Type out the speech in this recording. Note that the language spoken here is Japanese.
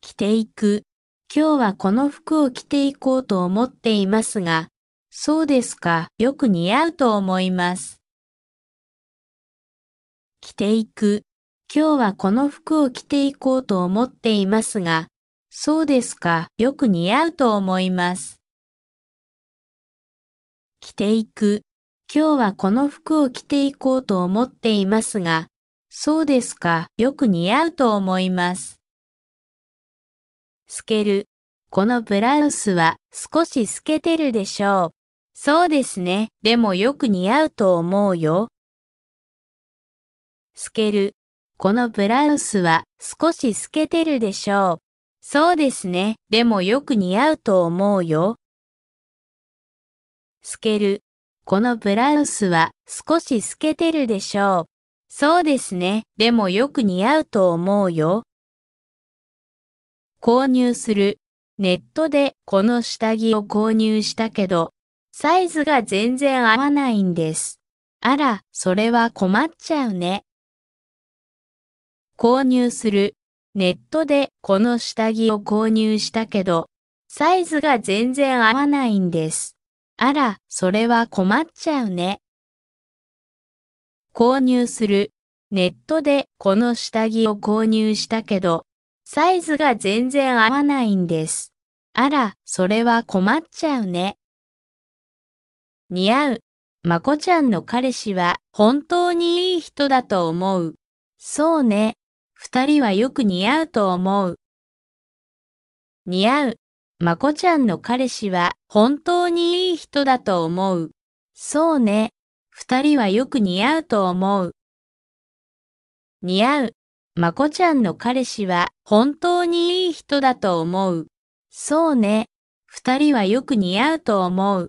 着ていく。今日はこの服を着ていこうと思っていますが、そうですか。よく似合うと思います。着ていく。今日はこの服を着ていこうと思っていますが、そうですか。よく似合うと思います。着ていく。今日はこの服を着ていこうと思っていますが、そうですか、よく似合うと思います。透ける。このブラウスは少し透けてるでしょう。そうですね、でもよく似合うと思うよ。透ける。このブラウスは少し透けてるでしょう。そうですね、でもよく似合うと思うよ。透ける。このブラウスは少し透けてるでしょう。そうですね。でもよく似合うと思うよ。購入する。ネットでこの下着を購入したけど、サイズが全然合わないんです。あら、それは困っちゃうね。購入する。ネットでこの下着を購入したけど、サイズが全然合わないんです。あら、それは困っちゃうね。購入する。ネットでこの下着を購入したけど、サイズが全然合わないんです。あら、それは困っちゃうね。似合う。まこちゃんの彼氏は本当にいい人だと思う。そうね。二人はよく似合うと思う。似合う。まこちゃんの彼氏は本当にいい人だと思う。そうね。二人はよく似合うと思う。似合う。まこちゃんの彼氏は本当にいい人だと思う。そうね。二人はよく似合うと思う。